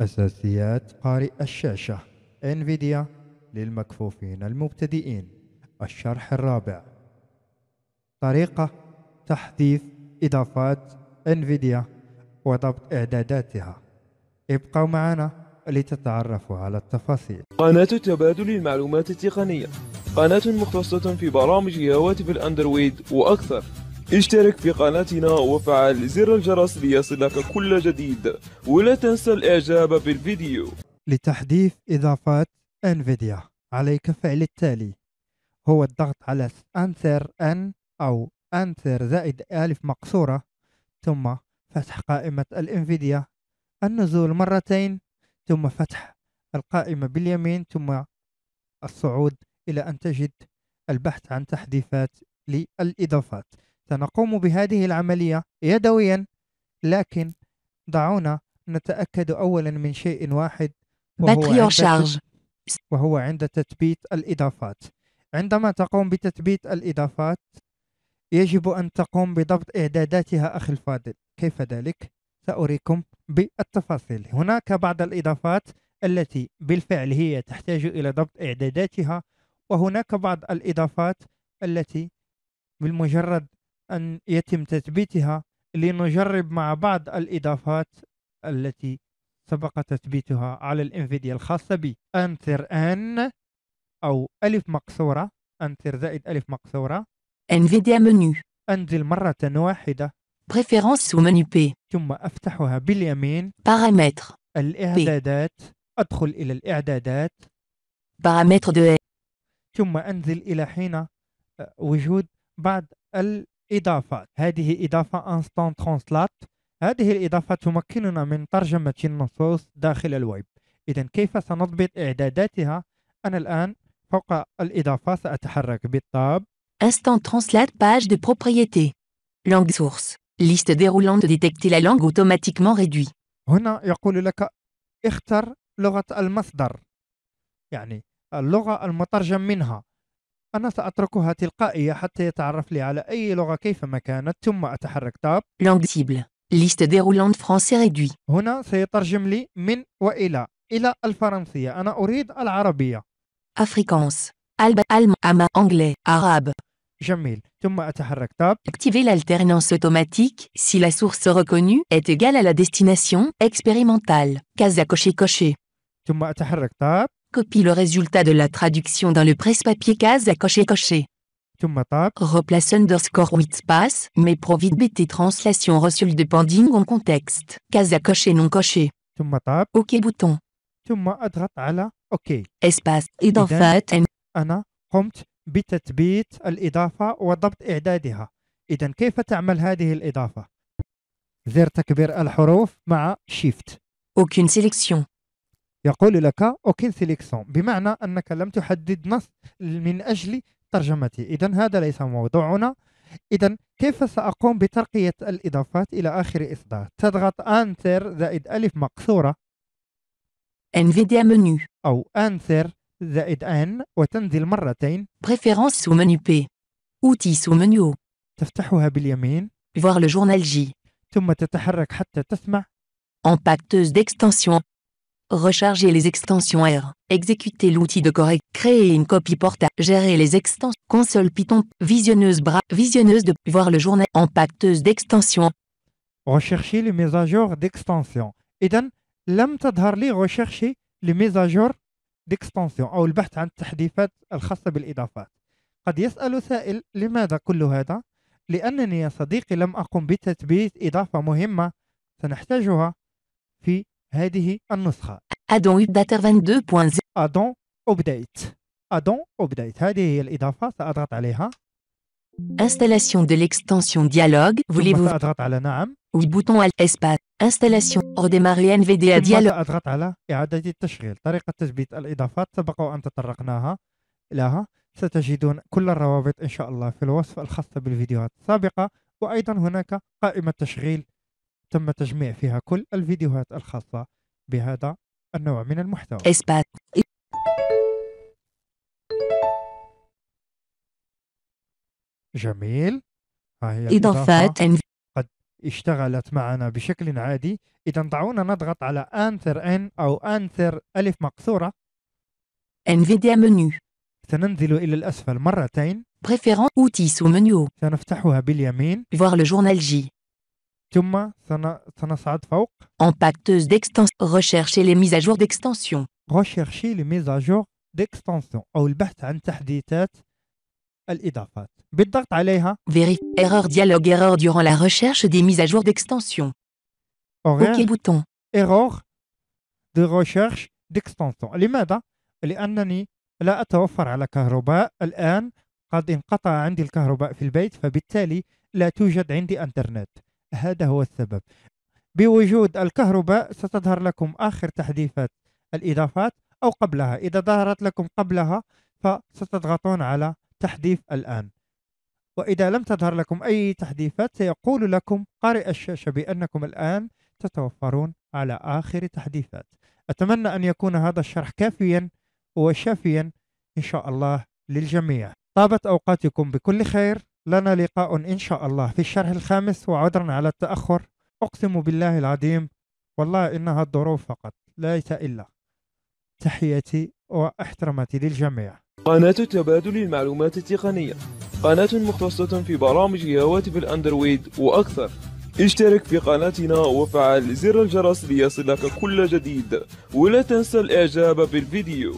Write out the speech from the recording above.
أساسيات قارئ الشاشة انفيديا للمكفوفين المبتدئين الشرح الرابع طريقة تحديث إضافات انفيديا وضبط إعداداتها ابقوا معنا لتتعرفوا على التفاصيل قناة تبادل المعلومات التقنية قناة مختصة في برامج هواتف الأندرويد وأكثر اشترك في قناتنا وفعل زر الجرس ليصلك كل جديد ولا تنسى الاعجاب بالفيديو لتحديث اضافات انفيديا عليك فعل التالي هو الضغط على انثر ان او انثر زائد الف مقصورة ثم فتح قائمة الانفيديا النزول مرتين ثم فتح القائمة باليمين ثم الصعود إلى أن تجد البحث عن تحديثات للإضافات سنقوم بهذه العملية يدويا لكن دعونا نتأكد أولا من شيء واحد وهو عند, وهو عند تثبيت الإضافات عندما تقوم بتثبيت الإضافات يجب أن تقوم بضبط إعداداتها أخي الفاضل كيف ذلك؟ سأريكم بالتفاصيل هناك بعض الإضافات التي بالفعل هي تحتاج إلى ضبط إعداداتها وهناك بعض الإضافات التي بالمجرد أن يتم تثبيتها لنجرب مع بعض الإضافات التي سبق تثبيتها على الانفيديا الخاصة بي انتر ان أو ألف مقصورة انتر زائد ألف مقصورة انفيديا منيو أنزل مرة واحدة بريفيرونس سو منيو بي ثم أفتحها باليمين بارامتر الإعدادات أدخل إلى الإعدادات بارامتر دو ثم أنزل إلى حين آه، وجود بعض ال إضافات هذه إضافة Instant ترانسلات هذه الإضافة تمكننا من ترجمة النصوص داخل الويب إذا كيف سنضبط إعداداتها؟ أنا الآن فوق الإضافة سأتحرك بالطاب Instant Translate page de propriété Langue source Liste déroulante détecter la langue automatiquement réduit هنا يقول لك اختر لغة المصدر يعني اللغة المترجم منها أنا سأتركها تلقائية حتى يتعرف لي على أي لغة كيفما كانت ثم أتحرك تاب لانغ سيبل ليست ديرولاند فرونسي ريدوي هنا سيترجم لي من وإلى إلى الفرنسية أنا أريد العربية أفريكانس ألب ألم أما أنجلي عرب جميل ثم أتحرك تاب اكتفي الالترنانس أوتوماتيك سي لا سورس ريكونو إت إيغال على لا ديستيناسيون إكسبيريمونتال كازا كوشي كوشي ثم أتحرك تاب Copie le résultat de la traduction dans le presse-papier case à cocher cocher. Replace underscore with space, mais provide BT translation reçue depending en contexte. Case à cocher non coché. OK bouton. OK. Espace. Et dans fait, أنا قمت بتثبيت الإضافة وضبط إعدادها إذا كيف تعمل هذه الإضافة؟ زر تكبير الحروف مع Shift. Aucune sélection. يقول لك اوكي سيليكسيون بمعنى انك لم تحدد نص من اجل ترجمته اذا هذا ليس موضوعنا اذا كيف ساقوم بترقيه الاضافات الى اخر اصدار تضغط انتر زائد الف مقصوره انفيديا منيو او انتر زائد ان وتنزل مرتين بريفيرونس سو منيو بي اوتي سو منيو تفتحها باليمين voir le journal J ثم تتحرك حتى تسمع امباكتوز ديكستنسيون recharger les extensions R, exécuter l'outil de correct, créer une copie portable. gérer les extensions, console Python, visionneuse bras, visionneuse de, voir le journal, impacteuse d'extensions. Rechercher les mises à jour d'extension. rechercher لم jour d'extensions. ريشيرشي لميزاجور ديكستنسيون أو البحث عن التحديثات الخاصة بالإضافات قد يسأل سائل لماذا كل هذا؟ لأنني يا صديقي لم أقم بتثبيت إضافة مهمة سنحتاجها في هذه النسخة أدون Update 22.0 أدون Update أدون أبديت هذه هي الإضافة سأضغط عليها Installation de l'extension Dialogue Voulez-vous سأضغط على نعم Oui, bouton à espace. Installation. Redémarrer NVDA dialogue. سأضغط على إعادة التشغيل طريقة تثبيت الإضافات سبق وأن تطرقناها لها ستجدون كل الروابط إن شاء الله في الوصف الخاصة بالفيديوهات السابقة وأيضا هناك قائمة تشغيل تم تجميع فيها كل الفيديوهات الخاصة بهذا النوع من المحتوى إثبات جميل ها هي إضافات قد اشتغلت معنا بشكل عادي إذا دعونا نضغط على أنثر إن أو أنثر ألف مقصورة انفيديا منيو سننزل إلى الأسفل مرتين بريفيرون outils sous menu. سنفتحها باليمين Voir le journal J. ثم سنصعد فوق en pacteuse d'extension rechercher les mises à jour d'extension rechercher les mises à jour d'extension أو البحث عن تحديثات الإضافات بالضغط عليها vérifie erreur dialogue erreur durant la recherche des mises à jour d'extension OK bouton erreur de recherche d'extension لماذا؟ لأنني لا أتوفر على كهرباء الآن قد انقطع عندي الكهرباء في البيت فبالتالي لا توجد عندي انترنت هذا هو السبب بوجود الكهرباء ستظهر لكم آخر تحديثات الإضافات أو قبلها إذا ظهرت لكم قبلها فستضغطون على تحديث الآن وإذا لم تظهر لكم أي تحديثات سيقول لكم قارئ الشاشة بأنكم الآن تتوفرون على آخر تحديثات أتمنى أن يكون هذا الشرح كافيا وشافيا إن شاء الله للجميع طابت أوقاتكم بكل خير لنا لقاء إن شاء الله في الشرح الخامس وعذرا على التأخر أقسم بالله العظيم والله إنها الظروف فقط ليس إلا تحياتي واحترامتي للجميع قناة تبادل المعلومات التقنية قناة مختصة في برامج هواتف الأندرويد وأكثر اشترك في قناتنا وفعل زر الجرس ليصلك كل جديد ولا تنسى الإعجاب بالفيديو